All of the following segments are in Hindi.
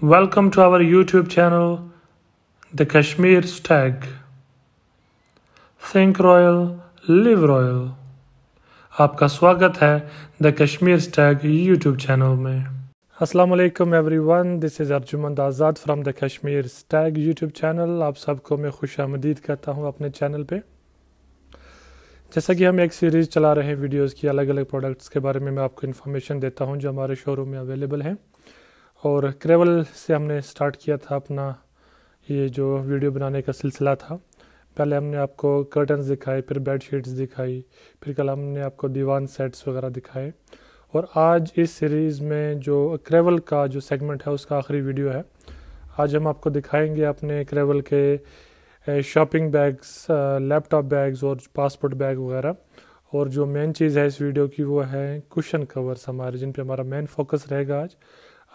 Welcome to our YouTube channel, The Kashmir Stag. Think Royal, Live Royal. आपका स्वागत है the Kashmir Stag YouTube channel में अस्सलाम वालेकुम everyone this is Arjuman Azad from the Kashmir Stag YouTube channel आप सबको मैं खुश आमदीद करता हूँ अपने चैनल पे जैसा कि हम एक सीरीज़ चला रहे हैं वीडियोस की अलग अलग प्रोडक्ट्स के बारे में मैं आपको इन्फॉर्मेशन देता हूँ जो हमारे शोरूम में अवेलेबल हैं और क्रेवल से हमने स्टार्ट किया था अपना ये जो वीडियो बनाने का सिलसिला था पहले हमने आपको कर्टन्स दिखाए फिर बेड शीट्स दिखाई फिर कल हमने आपको दीवान सेट्स वगैरह दिखाए और आज इस सीरीज़ में जो क्रेवल का जो सेगमेंट है उसका आखिरी वीडियो है आज हम आपको दिखाएंगे अपने क्रेवल के शॉपिंग बैग्स लैपटॉप बैग्स और पासपोर्ट बैग वगैरह और जो मेन चीज़ है इस वीडियो की वो है कुशन कवर्स हमारे जिन पे हमारा मेन फोकस रहेगा आज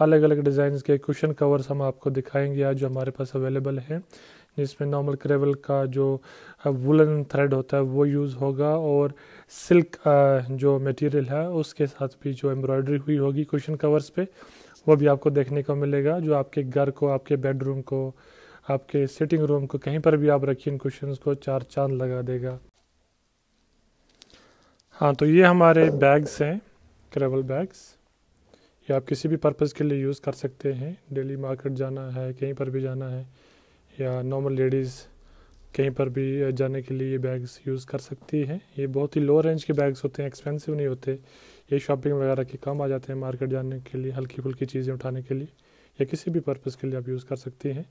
अलग अलग डिज़ाइन के कुशन कवर्स हम आपको दिखाएंगे आज जो हमारे पास अवेलेबल हैं जिसमें नॉर्मल क्रेवल का जो वुलन थ्रेड होता है वो यूज़ होगा और सिल्क जो मटेरियल है उसके साथ भी जो एम्ब्रॉयडरी हुई होगी कुशन कवर्स पे वो भी आपको देखने को मिलेगा जो आपके घर को आपके बेडरूम को आपके सिटिंग रूम को कहीं पर भी आप रखिए इन कुशन को चार चांद लगा देगा हाँ तो ये हमारे बैग्स हैं क्रेवल बैग्स या आप किसी भी पर्पज़ के लिए यूज़ कर सकते हैं डेली मार्केट जाना है कहीं पर भी जाना है या नॉर्मल लेडीज़ कहीं पर भी जाने के लिए ये बैग्स यूज़ कर सकती हैं ये बहुत ही लो रेंज के बैग्स होते हैं एक्सपेंसिव नहीं होते ये शॉपिंग वगैरह के काम आ जाते हैं मार्केट जाने के लिए हल्की फुल्की चीज़ें उठाने के लिए या किसी भी पर्पज़ के लिए आप यूज़ कर सकती हैं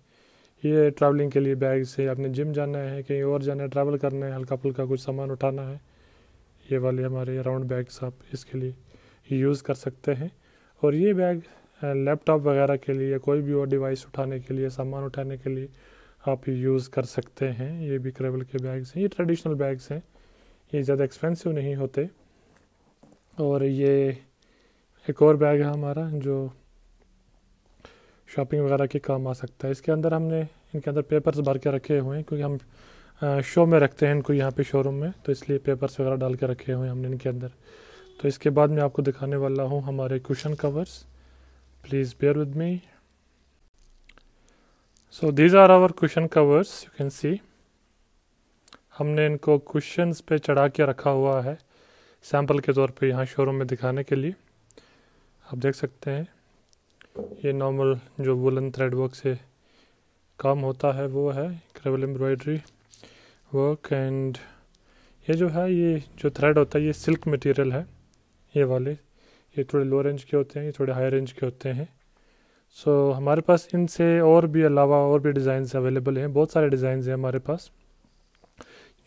ये ट्रैवलिंग के लिए बैग्स है आपने जिम जाना है कहीं और जाना है ट्रैवल करना है हल्का फुल्का कुछ सामान उठाना है ये वाले हमारे राउंड बैग्स आप इसके लिए यूज़ कर सकते हैं और ये बैग लैपटॉप वगैरह के लिए कोई भी और डिवाइस उठाने के लिए सामान उठाने के लिए आप यूज़ कर सकते हैं ये भी क्रेवल के बैग्स हैं ये ट्रेडिशनल बैग्स हैं ये ज़्यादा एक्सपेंसिव नहीं होते और ये एक और बैग है हमारा जो शॉपिंग वगैरह के काम आ सकता है इसके अंदर हमने इनके अंदर पेपर्स भर के रखे हुए हैं क्योंकि हम शो में रखते हैं इनको यहाँ पे शोरूम में तो इसलिए पेपर्स वगैरह डाल के रखे हुए हैं हमने इनके अंदर तो इसके बाद मैं आपको दिखाने वाला हूँ हमारे cushion covers please bear with me so these are our cushion covers you can see हमने इनको कुशंस पे चढ़ा के रखा हुआ है सैम्पल के तौर पे यहाँ शोरूम में दिखाने के लिए आप देख सकते हैं ये नॉर्मल जो वुलन थ्रेड वर्क से काम होता है वो है क्रेवल एम्ब्रॉयडरी वर्क एंड ये जो है ये जो थ्रेड होता है ये सिल्क मटेरियल है ये वाले ये थोड़े लो रेंज के होते हैं ये थोड़े हाई रेंज के होते हैं सो so, हमारे पास इनसे और भी अलावा और भी डिज़ाइन अवेलेबल हैं बहुत सारे डिज़ाइंस हैं हमारे पास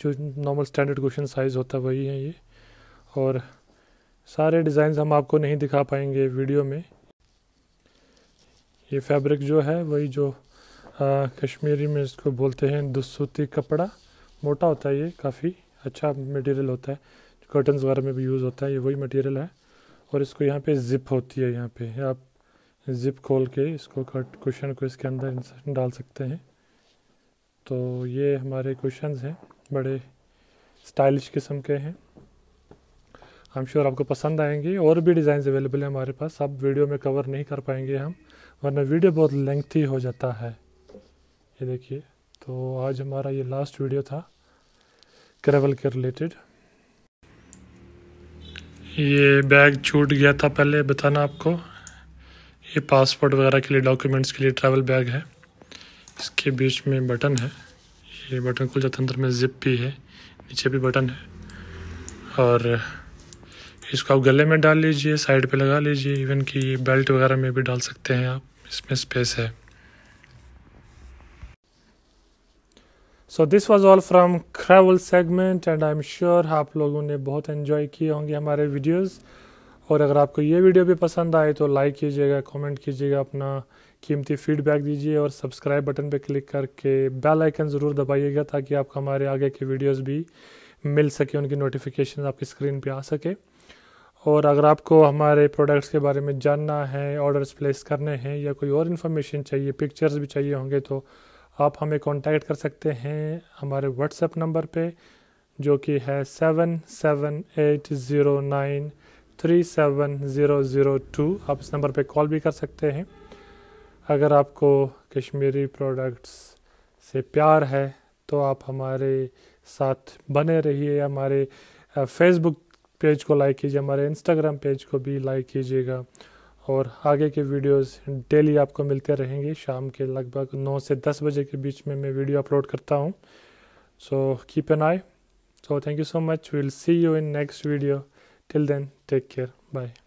जो नॉर्मल स्टैंडर्ड क्वेश्चन साइज़ होता है वही है ये और सारे डिज़ाइन हम आपको नहीं दिखा पाएंगे वीडियो में ये फैब्रिक जो है वही जो आ, कश्मीरी में इसको बोलते हैं दुसूती कपड़ा मोटा होता है ये काफ़ी अच्छा मटेरियल होता है कर्टन्स वगैरह में भी यूज़ होता है ये वही मटेरियल है और इसको यहाँ पे ज़िप होती है यहाँ पे आप ज़िप खोल के इसको कट क्वेश्चन को इसके अंदर डाल सकते हैं तो ये हमारे क्वेश्चन हैं बड़े स्टाइलिश किस्म के हैं आई एम श्योर आपको पसंद आएंगे और भी डिज़ाइन अवेलेबल हैं हमारे पास अब वीडियो में कवर नहीं कर पाएंगे हम वरना वीडियो बहुत लेंथी हो जाता है ये देखिए तो आज हमारा ये लास्ट वीडियो था ट्रेवल के रिलेटेड ये बैग छूट गया था पहले बताना आपको ये पासपोर्ट वगैरह के लिए डॉक्यूमेंट्स के लिए ट्रैवल बैग है इसके बीच में बटन है ये बटन खुल जाता अंदर में जिप भी है नीचे भी बटन है और इसको आप गले में डाल लीजिए साइड पे लगा लीजिए इवन कि बेल्ट वगैरह में भी डाल सकते हैं आप इसमें स्पेस है so this was all from travel segment and I am sure आप लोगों ने बहुत इन्जॉय किए होंगे हमारे वीडियोज़ और अगर आपको ये वीडियो भी पसंद आए तो लाइक कीजिएगा कमेंट कीजिएगा अपना कीमती फीडबैक दीजिए और सब्सक्राइब बटन पर क्लिक करके बेल आइकन ज़रूर दबाइएगा ताकि आपको हमारे आगे के वीडियोस भी मिल सके उनकी नोटिफिकेशन आपकी स्क्रीन पे आ सके और अगर आपको हमारे प्रोडक्ट्स के बारे में जानना है ऑर्डर्स प्लेस करने हैं या कोई और इन्फॉर्मेशन चाहिए पिक्चर्स भी चाहिए होंगे तो आप हमें कांटेक्ट कर सकते हैं हमारे व्हाट्सएप नंबर पे जो कि है seven seven eight zero nine three seven zero zero two आप इस नंबर पे कॉल भी कर सकते हैं अगर आपको कश्मीरी प्रोडक्ट्स से प्यार है तो आप हमारे साथ बने रहिए हमारे फेसबुक पेज को लाइक कीजिए हमारे इंस्टाग्राम पेज को भी लाइक कीजिएगा और आगे के वीडियोस डेली आपको मिलते रहेंगे शाम के लगभग 9 से 10 बजे के बीच में मैं वीडियो अपलोड करता हूँ so keep an eye so thank you so much will see you in next video till then take care bye